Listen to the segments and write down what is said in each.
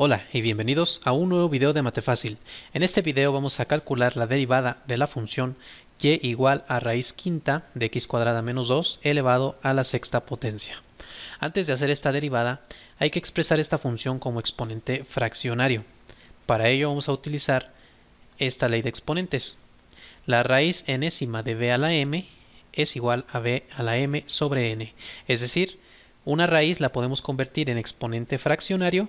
Hola y bienvenidos a un nuevo video de Matefácil. En este video vamos a calcular la derivada de la función y igual a raíz quinta de x cuadrada menos 2 elevado a la sexta potencia. Antes de hacer esta derivada hay que expresar esta función como exponente fraccionario. Para ello vamos a utilizar esta ley de exponentes. La raíz enésima de b a la m es igual a b a la m sobre n. Es decir, una raíz la podemos convertir en exponente fraccionario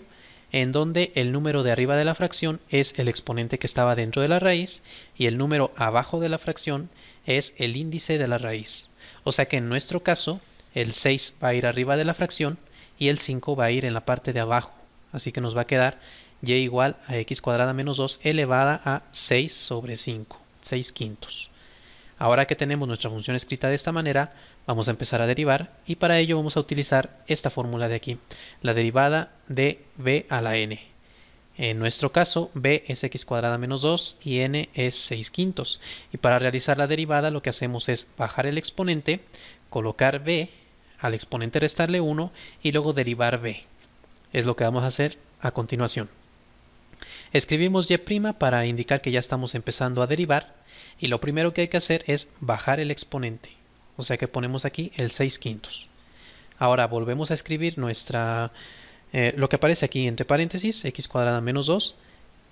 en donde el número de arriba de la fracción es el exponente que estaba dentro de la raíz y el número abajo de la fracción es el índice de la raíz. O sea que en nuestro caso el 6 va a ir arriba de la fracción y el 5 va a ir en la parte de abajo. Así que nos va a quedar y igual a x cuadrada menos 2 elevada a 6 sobre 5, 6 quintos. Ahora que tenemos nuestra función escrita de esta manera, vamos a empezar a derivar y para ello vamos a utilizar esta fórmula de aquí, la derivada de b a la n. En nuestro caso, b es x cuadrada menos 2 y n es 6 quintos. Y para realizar la derivada lo que hacemos es bajar el exponente, colocar b, al exponente restarle 1 y luego derivar b. Es lo que vamos a hacer a continuación. Escribimos y' para indicar que ya estamos empezando a derivar y lo primero que hay que hacer es bajar el exponente. O sea que ponemos aquí el 6 quintos. Ahora volvemos a escribir nuestra eh, lo que aparece aquí entre paréntesis, x cuadrada menos 2,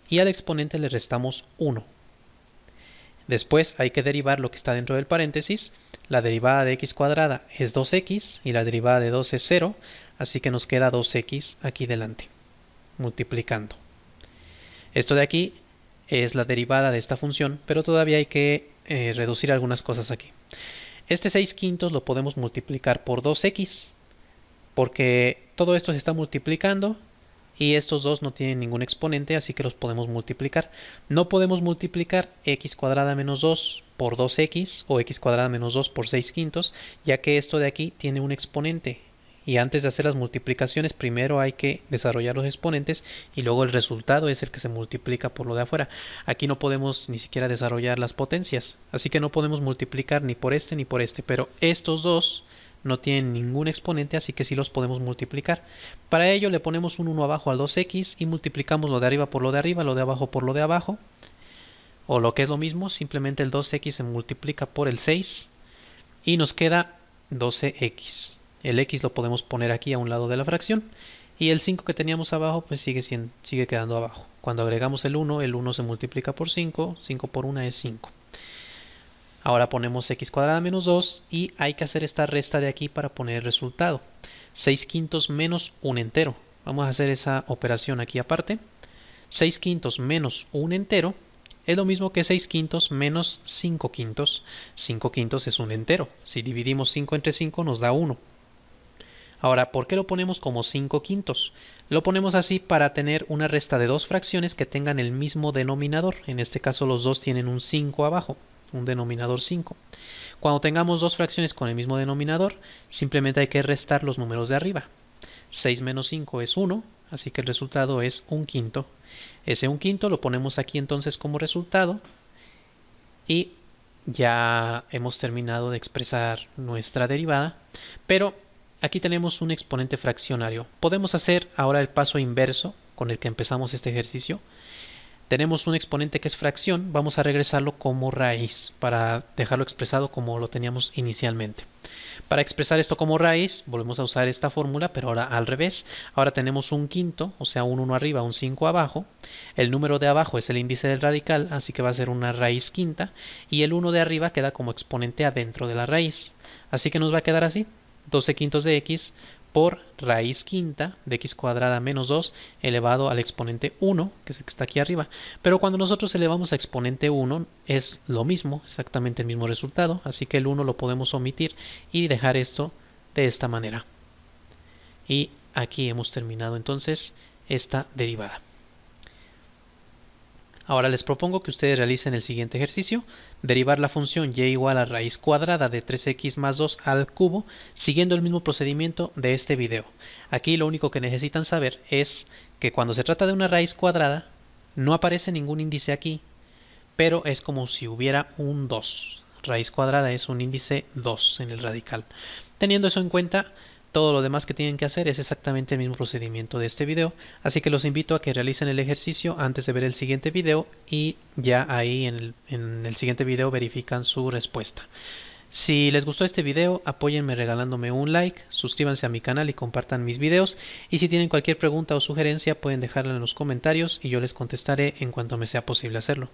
y al exponente le restamos 1. Después hay que derivar lo que está dentro del paréntesis. La derivada de x cuadrada es 2x y la derivada de 2 es 0, así que nos queda 2x aquí delante, multiplicando. Esto de aquí es la derivada de esta función, pero todavía hay que eh, reducir algunas cosas aquí. Este 6 quintos lo podemos multiplicar por 2x, porque todo esto se está multiplicando y estos dos no tienen ningún exponente, así que los podemos multiplicar. No podemos multiplicar x cuadrada menos 2 por 2x o x cuadrada menos 2 por 6 quintos, ya que esto de aquí tiene un exponente y antes de hacer las multiplicaciones primero hay que desarrollar los exponentes y luego el resultado es el que se multiplica por lo de afuera. Aquí no podemos ni siquiera desarrollar las potencias, así que no podemos multiplicar ni por este ni por este, pero estos dos no tienen ningún exponente, así que sí los podemos multiplicar. Para ello le ponemos un 1 abajo al 2x y multiplicamos lo de arriba por lo de arriba, lo de abajo por lo de abajo. O lo que es lo mismo, simplemente el 2x se multiplica por el 6 y nos queda 12x. El x lo podemos poner aquí a un lado de la fracción. Y el 5 que teníamos abajo, pues sigue, sigue quedando abajo. Cuando agregamos el 1, el 1 se multiplica por 5. 5 por 1 es 5. Ahora ponemos x cuadrada menos 2 y hay que hacer esta resta de aquí para poner el resultado. 6 quintos menos 1 entero. Vamos a hacer esa operación aquí aparte. 6 quintos menos 1 entero es lo mismo que 6 quintos menos 5 quintos. 5 quintos es un entero. Si dividimos 5 entre 5 nos da 1. Ahora, ¿por qué lo ponemos como 5 quintos? Lo ponemos así para tener una resta de dos fracciones que tengan el mismo denominador. En este caso los dos tienen un 5 abajo, un denominador 5. Cuando tengamos dos fracciones con el mismo denominador, simplemente hay que restar los números de arriba. 6 menos 5 es 1, así que el resultado es un quinto. Ese un quinto lo ponemos aquí entonces como resultado y ya hemos terminado de expresar nuestra derivada, pero Aquí tenemos un exponente fraccionario. Podemos hacer ahora el paso inverso con el que empezamos este ejercicio. Tenemos un exponente que es fracción, vamos a regresarlo como raíz para dejarlo expresado como lo teníamos inicialmente. Para expresar esto como raíz, volvemos a usar esta fórmula, pero ahora al revés. Ahora tenemos un quinto, o sea, un 1 arriba, un 5 abajo. El número de abajo es el índice del radical, así que va a ser una raíz quinta. Y el 1 de arriba queda como exponente adentro de la raíz. Así que nos va a quedar así, 12 quintos de x por raíz quinta de x cuadrada menos 2 elevado al exponente 1, que es el que está aquí arriba. Pero cuando nosotros elevamos a exponente 1 es lo mismo, exactamente el mismo resultado, así que el 1 lo podemos omitir y dejar esto de esta manera. Y aquí hemos terminado entonces esta derivada. Ahora les propongo que ustedes realicen el siguiente ejercicio, derivar la función y igual a raíz cuadrada de 3x más 2 al cubo, siguiendo el mismo procedimiento de este video. Aquí lo único que necesitan saber es que cuando se trata de una raíz cuadrada, no aparece ningún índice aquí, pero es como si hubiera un 2. Raíz cuadrada es un índice 2 en el radical. Teniendo eso en cuenta, todo lo demás que tienen que hacer es exactamente el mismo procedimiento de este video, así que los invito a que realicen el ejercicio antes de ver el siguiente video y ya ahí en el, siguiente video verifican su respuesta. Si les gustó este video, apóyenme regalándome un like, suscríbanse a mi canal y compartan mis videos. Y si tienen cualquier pregunta o sugerencia, pueden dejarla en los comentarios y yo les contestaré en cuanto me sea posible hacerlo.